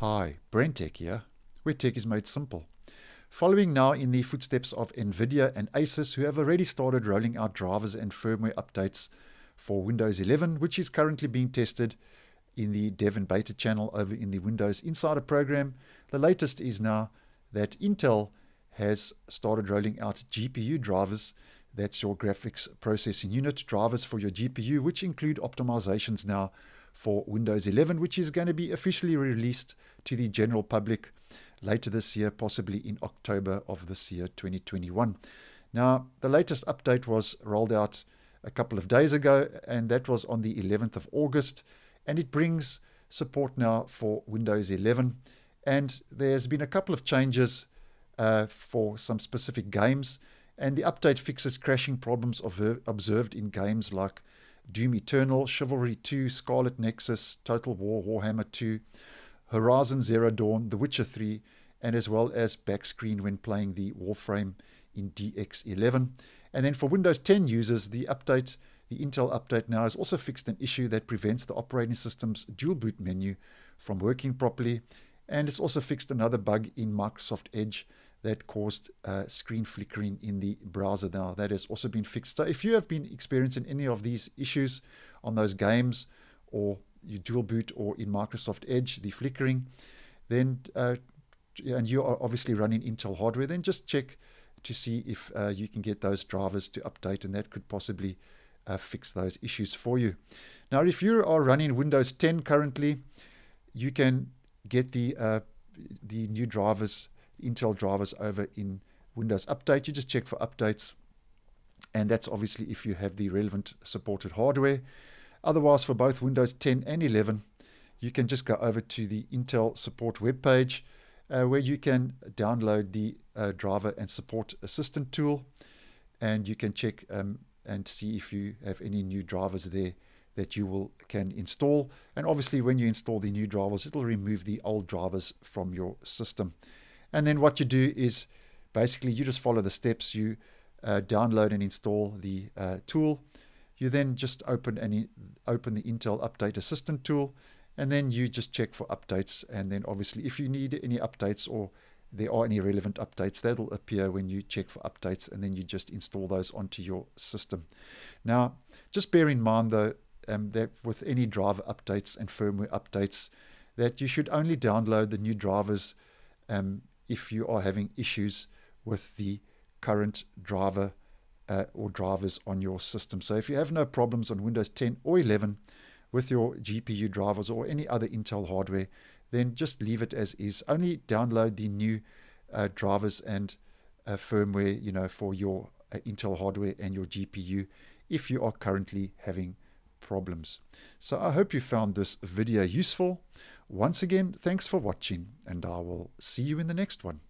Hi, Brent Tech here, where tech is made simple. Following now in the footsteps of NVIDIA and ASUS, who have already started rolling out drivers and firmware updates for Windows 11, which is currently being tested in the dev and beta channel over in the Windows Insider program. The latest is now that Intel has started rolling out GPU drivers. That's your graphics processing unit drivers for your GPU, which include optimizations now for Windows 11, which is going to be officially released to the general public later this year, possibly in October of this year, 2021. Now, the latest update was rolled out a couple of days ago, and that was on the 11th of August, and it brings support now for Windows 11. And there's been a couple of changes uh, for some specific games, and the update fixes crashing problems observed in games like Doom Eternal, Chivalry 2, Scarlet Nexus, Total War, Warhammer 2, Horizon Zero Dawn, The Witcher 3, and as well as back screen when playing the Warframe in DX11. And then for Windows 10 users, the update, the Intel update now has also fixed an issue that prevents the operating system's dual boot menu from working properly. And it's also fixed another bug in Microsoft Edge that caused uh, screen flickering in the browser. Now that has also been fixed. So if you have been experiencing any of these issues on those games or your dual boot or in Microsoft Edge, the flickering, then uh, and you are obviously running Intel hardware, then just check to see if uh, you can get those drivers to update and that could possibly uh, fix those issues for you. Now, if you are running Windows 10 currently, you can get the, uh, the new drivers Intel drivers over in Windows Update. You just check for updates. And that's obviously if you have the relevant supported hardware. Otherwise, for both Windows 10 and 11, you can just go over to the Intel support webpage uh, where you can download the uh, driver and support assistant tool and you can check um, and see if you have any new drivers there that you will can install and obviously when you install the new drivers it'll remove the old drivers from your system and then what you do is basically you just follow the steps. You uh, download and install the uh, tool. You then just open any open the Intel Update Assistant tool, and then you just check for updates. And then obviously, if you need any updates or there are any relevant updates, that'll appear when you check for updates, and then you just install those onto your system. Now, just bear in mind though um, that with any driver updates and firmware updates, that you should only download the new drivers um, if you are having issues with the current driver uh, or drivers on your system. So if you have no problems on Windows 10 or 11 with your GPU drivers or any other Intel hardware, then just leave it as is. Only download the new uh, drivers and uh, firmware, you know, for your uh, Intel hardware and your GPU if you are currently having problems. So I hope you found this video useful. Once again, thanks for watching, and I will see you in the next one.